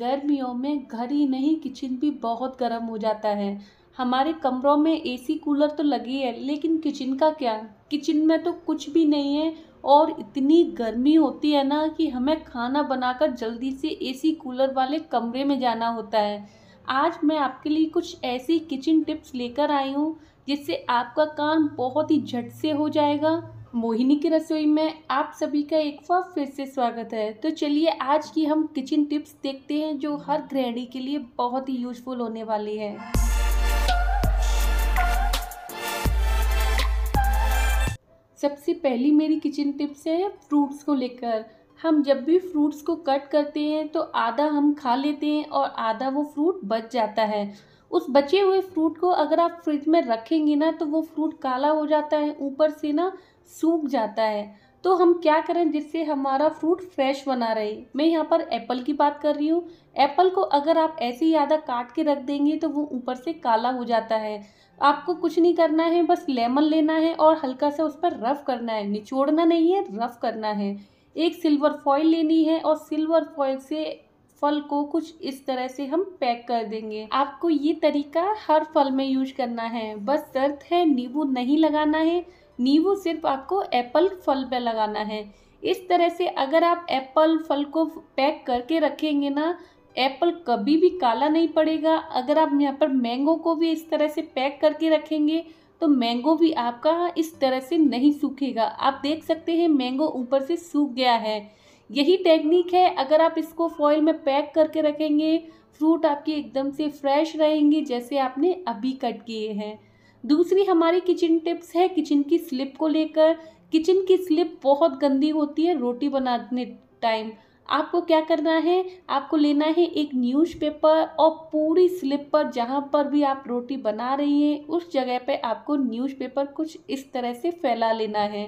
गर्मियों में घर ही नहीं किचन भी बहुत गर्म हो जाता है हमारे कमरों में एसी कूलर तो लगी है लेकिन किचन का क्या किचन में तो कुछ भी नहीं है और इतनी गर्मी होती है ना कि हमें खाना बनाकर जल्दी से एसी कूलर वाले कमरे में जाना होता है आज मैं आपके लिए कुछ ऐसी किचन टिप्स लेकर आई हूँ जिससे आपका काम बहुत ही झट से हो जाएगा मोहिनी की रसोई में आप सभी का एक बार फिर से स्वागत है तो चलिए आज की हम किचन टिप्स देखते हैं जो हर गृहिणी के लिए बहुत ही यूजफुल होने वाली है सबसे पहली मेरी किचन टिप्स है फ्रूट्स को लेकर हम जब भी फ्रूट्स को कट करते हैं तो आधा हम खा लेते हैं और आधा वो फ्रूट बच जाता है उस बचे हुए फ्रूट को अगर आप फ्रिज में रखेंगे ना तो वो फ्रूट काला हो जाता है ऊपर से ना सूख जाता है तो हम क्या करें जिससे हमारा फ्रूट फ्रेश बना रहे मैं यहाँ पर एप्पल की बात कर रही हूँ एप्पल को अगर आप ऐसे ही आधा काट के रख देंगे तो वो ऊपर से काला हो जाता है आपको कुछ नहीं करना है बस लेमन लेना है और हल्का सा उस पर रफ़ करना है निचोड़ना नहीं है रफ़ करना है एक सिल्वर फॉइल लेनी है और सिल्वर फॉइल से फल को कुछ इस तरह से हम पैक कर देंगे आपको ये तरीका हर फल में यूज करना है बस शर्त है नींबू नहीं लगाना है नींबू सिर्फ आपको एप्पल फल पे लगाना है इस तरह से अगर आप एप्पल फल को पैक करके रखेंगे ना एप्पल कभी भी काला नहीं पड़ेगा अगर आप यहाँ पर मैंगो को भी इस तरह से पैक करके रखेंगे तो मैंगो भी आपका इस तरह से नहीं सूखेगा आप देख सकते हैं मैंगो ऊपर से सूख गया है यही टेक्निक है अगर आप इसको फॉइल में पैक करके रखेंगे फ्रूट आपके एकदम से फ्रेश रहेंगे जैसे आपने अभी कट किए हैं दूसरी हमारी किचन टिप्स है किचन की स्लिप को लेकर किचन की स्लिप बहुत गंदी होती है रोटी बनाने टाइम आपको क्या करना है आपको लेना है एक न्यूज़पेपर और पूरी स्लिप पर जहाँ पर भी आप रोटी बना रही हैं उस जगह पे आपको न्यूज़पेपर कुछ इस तरह से फैला लेना है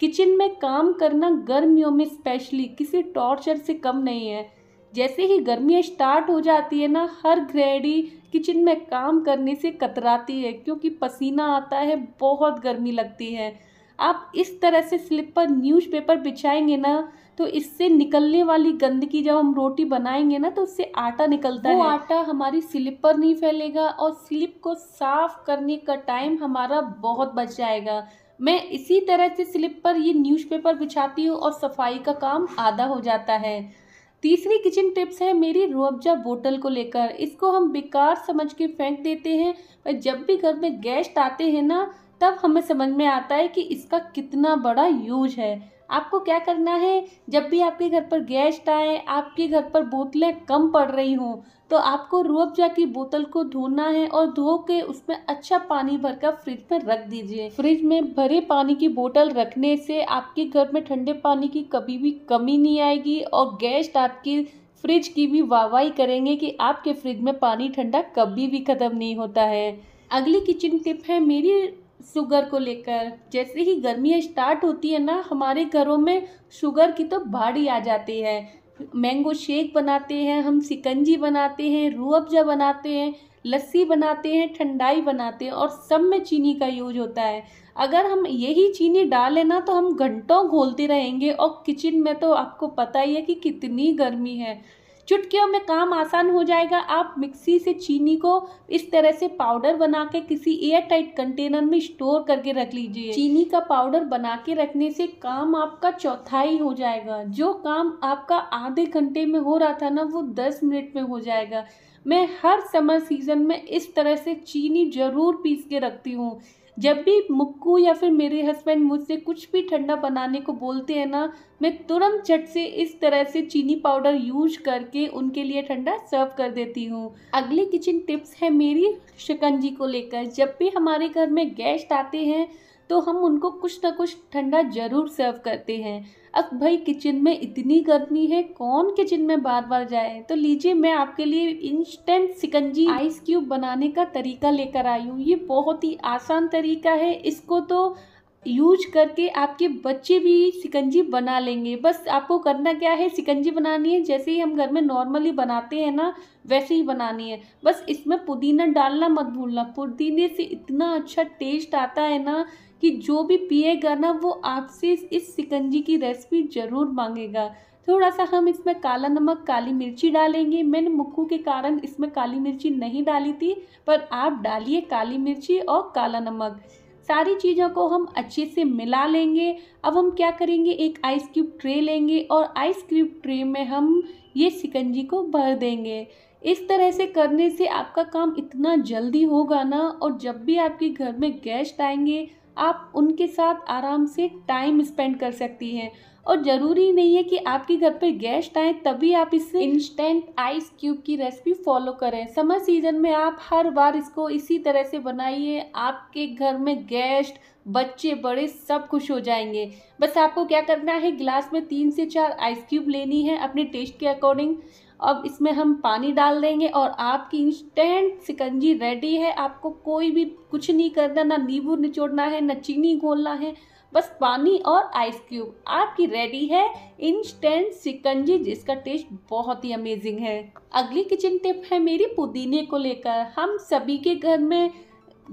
किचन में काम करना गर्मियों में स्पेशली किसी टॉर्चर से कम नहीं है जैसे ही गर्मियाँ स्टार्ट हो जाती है ना हर ग्रेडी किचन में काम करने से कतराती है क्योंकि पसीना आता है बहुत गर्मी लगती है आप इस तरह से स्लिप पर न्यूज़पेपर बिछाएंगे ना तो इससे निकलने वाली गंदगी जब हम रोटी बनाएंगे ना तो उससे आटा निकलता वो है आटा हमारी स्लिप पर नहीं फैलेगा और स्लिप को साफ करने का टाइम हमारा बहुत बच जाएगा मैं इसी तरह से स्लिप पर ये न्यूज़पेपर बिछाती हूँ और सफाई का काम आधा हो जाता है तीसरी किचन टिप्स है मेरी रुअबजा बोतल को लेकर इसको हम बेकार समझ के फेंक देते हैं पर जब भी घर में गेस्ट आते हैं ना तब हमें समझ में आता है कि इसका कितना बड़ा यूज है आपको क्या करना है जब भी आपके घर पर गेस्ट आए आपके घर पर बोतलें कम पड़ रही हों तो आपको जा की बोतल को धोना है और धो के उसमें अच्छा पानी भरकर फ्रिज में रख दीजिए फ्रिज में भरे पानी की बोतल रखने से आपके घर में ठंडे पानी की कभी भी कमी नहीं आएगी और गेस्ट आपकी फ्रिज की भी वाहवाही करेंगे कि आपके फ्रिज में पानी ठंडा कभी भी ख़त्म नहीं होता है अगली किचन टिप है मेरी शुगर को लेकर जैसे ही गर्मियाँ स्टार्ट होती है ना हमारे घरों में शुगर की तो बाढ़ी आ जाती है मैंगो शेक बनाते हैं हम सिकंजी बनाते हैं रू अफ़ज़ा बनाते हैं लस्सी बनाते हैं ठंडाई बनाते हैं और सब में चीनी का यूज होता है अगर हम यही चीनी डालें ना तो हम घंटों घोलते रहेंगे और किचन में तो आपको पता ही है कि कितनी गर्मी है चुटकियों में काम आसान हो जाएगा आप मिक्सी से चीनी को इस तरह से पाउडर बना के किसी एयर टाइट कंटेनर में स्टोर करके रख लीजिए चीनी का पाउडर बना के रखने से काम आपका चौथाई हो जाएगा जो काम आपका आधे घंटे में हो रहा था ना वो दस मिनट में हो जाएगा मैं हर समर सीज़न में इस तरह से चीनी ज़रूर पीस के रखती हूँ जब भी मुक्कू या फिर मेरे हस्बैंड मुझसे कुछ भी ठंडा बनाने को बोलते हैं ना मैं तुरंत झट से इस तरह से चीनी पाउडर यूज करके उनके लिए ठंडा सर्व कर देती हूँ अगली किचन टिप्स है मेरी शिकंजी को लेकर जब भी हमारे घर में गेस्ट आते हैं तो हम उनको कुछ ना कुछ ठंडा ज़रूर सर्व करते हैं अब भाई किचन में इतनी गर्मी है कौन किचन में बार बार जाए तो लीजिए मैं आपके लिए इंस्टेंट सिकंजी आइस क्यूब बनाने का तरीका लेकर आई हूँ ये बहुत ही आसान तरीका है इसको तो यूज करके आपके बच्चे भी सिकंजी बना लेंगे बस आपको करना क्या है सिकंजी बनानी है जैसे ही हम घर में नॉर्मली बनाते हैं ना वैसे ही बनानी है बस इसमें पुदीना डालना मत भूलना पुदीने से इतना अच्छा टेस्ट आता है ना कि जो भी पिएगा ना वो आपसे इस सिकंजी की रेसिपी ज़रूर मांगेगा थोड़ा सा हम इसमें काला नमक काली मिर्ची डालेंगे मैंने मुक्कू के कारण इसमें काली मिर्ची नहीं डाली थी पर आप डालिए काली मिर्ची और काला नमक सारी चीज़ों को हम अच्छे से मिला लेंगे अब हम क्या करेंगे एक आइस क्यूब ट्रे लेंगे और आइस क्यूब ट्रे में हम ये शिकंजी को भर देंगे इस तरह से करने से आपका काम इतना जल्दी होगा ना और जब भी आपके घर में गेस्ट आएंगे आप उनके साथ आराम से टाइम स्पेंड कर सकती हैं और ज़रूरी नहीं है कि आपके घर पर गेस्ट आए तभी आप इस इंस्टेंट आइस क्यूब की रेसिपी फॉलो करें समर सीजन में आप हर बार इसको इसी तरह से बनाइए आपके घर में गेस्ट बच्चे बड़े सब खुश हो जाएंगे बस आपको क्या करना है गिलास में तीन से चार आइस क्यूब लेनी है अपने टेस्ट के अकॉर्डिंग अब इसमें हम पानी डाल देंगे और आपकी इंस्टेंट सिकंजी रेडी है आपको कोई भी कुछ नहीं करना ना नींबू निचोड़ना है ना चीनी घोलना है बस पानी और आइस क्यूब आपकी रेडी है इंस्टेंट सिकंजी जिसका टेस्ट बहुत ही अमेजिंग है अगली किचन टिप है मेरी पुदीने को लेकर हम सभी के घर में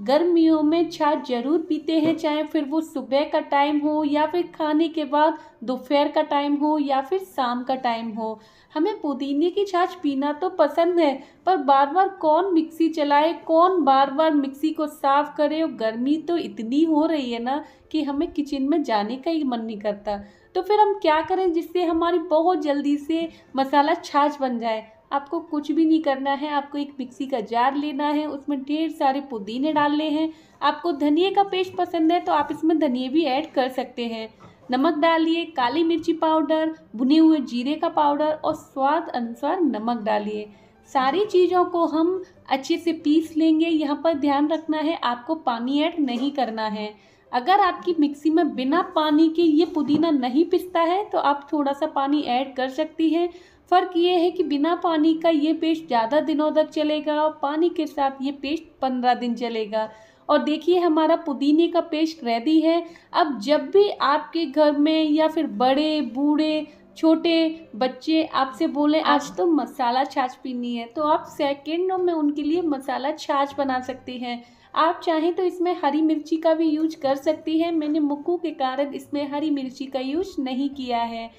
गर्मियों में छाछ ज़रूर पीते हैं चाहे फिर वो सुबह का टाइम हो या फिर खाने के बाद दोपहर का टाइम हो या फिर शाम का टाइम हो हमें पुदीने की छाछ पीना तो पसंद है पर बार बार कौन मिक्सी चलाए कौन बार बार मिक्सी को साफ़ करे और गर्मी तो इतनी हो रही है ना कि हमें किचन में जाने का ही मन नहीं करता तो फिर हम क्या करें जिससे हमारी बहुत जल्दी से मसाला छाछ बन जाए आपको कुछ भी नहीं करना है आपको एक मिक्सी का जार लेना है उसमें ढेर सारे पुदीने डालने हैं आपको धनिए का पेस्ट पसंद है तो आप इसमें धनिए भी ऐड कर सकते हैं नमक डालिए काली मिर्ची पाउडर भुने हुए जीरे का पाउडर और स्वाद अनुसार नमक डालिए सारी चीज़ों को हम अच्छे से पीस लेंगे यहाँ पर ध्यान रखना है आपको पानी ऐड नहीं करना है अगर आपकी मिक्सी में बिना पानी के ये पुदीना नहीं पिसता है तो आप थोड़ा सा पानी ऐड कर सकती हैं फ़र्क ये है कि बिना पानी का ये पेस्ट ज़्यादा दिनों तक चलेगा और पानी के साथ ये पेस्ट पंद्रह दिन चलेगा और देखिए हमारा पुदीने का पेस्ट रेडी है अब जब भी आपके घर में या फिर बड़े बूढ़े छोटे बच्चे आपसे बोले आज हाँ। तो मसाला छाछ पीनी है तो आप सेकेंडों में उनके लिए मसाला छाछ बना सकते हैं आप चाहें तो इसमें हरी मिर्ची का भी यूज कर सकती हैं मैंने मुक्कू के कारण इसमें हरी मिर्ची का यूज नहीं किया है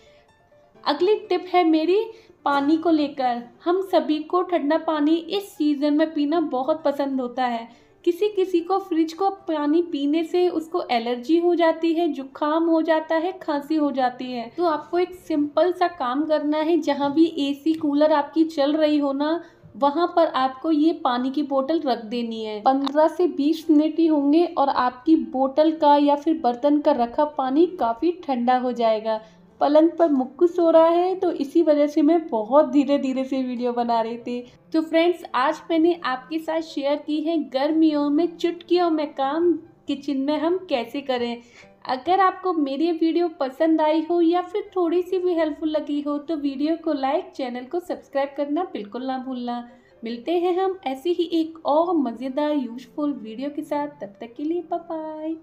अगली टिप है मेरी पानी को लेकर हम सभी को ठंडा पानी इस सीज़न में पीना बहुत पसंद होता है किसी किसी को फ्रिज को पानी पीने से उसको एलर्जी हो जाती है जुकाम हो जाता है खांसी हो जाती है तो आपको एक सिंपल सा काम करना है जहाँ भी एसी कूलर आपकी चल रही हो ना वहाँ पर आपको ये पानी की बोतल रख देनी है पंद्रह से बीस मिनट ही होंगे और आपकी बोतल का या फिर बर्तन का रखा पानी काफ़ी ठंडा हो जाएगा पलंग पर मुक्कु सो रहा है तो इसी वजह से मैं बहुत धीरे धीरे से वीडियो बना रही थी तो फ्रेंड्स आज मैंने आपके साथ शेयर की है गर्मियों में चुटकियों में काम किचन में हम कैसे करें अगर आपको मेरी वीडियो पसंद आई हो या फिर थोड़ी सी भी हेल्पफुल लगी हो तो वीडियो को लाइक चैनल को सब्सक्राइब करना बिल्कुल ना भूलना मिलते हैं हम ऐसी ही एक और मज़ेदार यूजफुल वीडियो के साथ तब तक के लिए बाय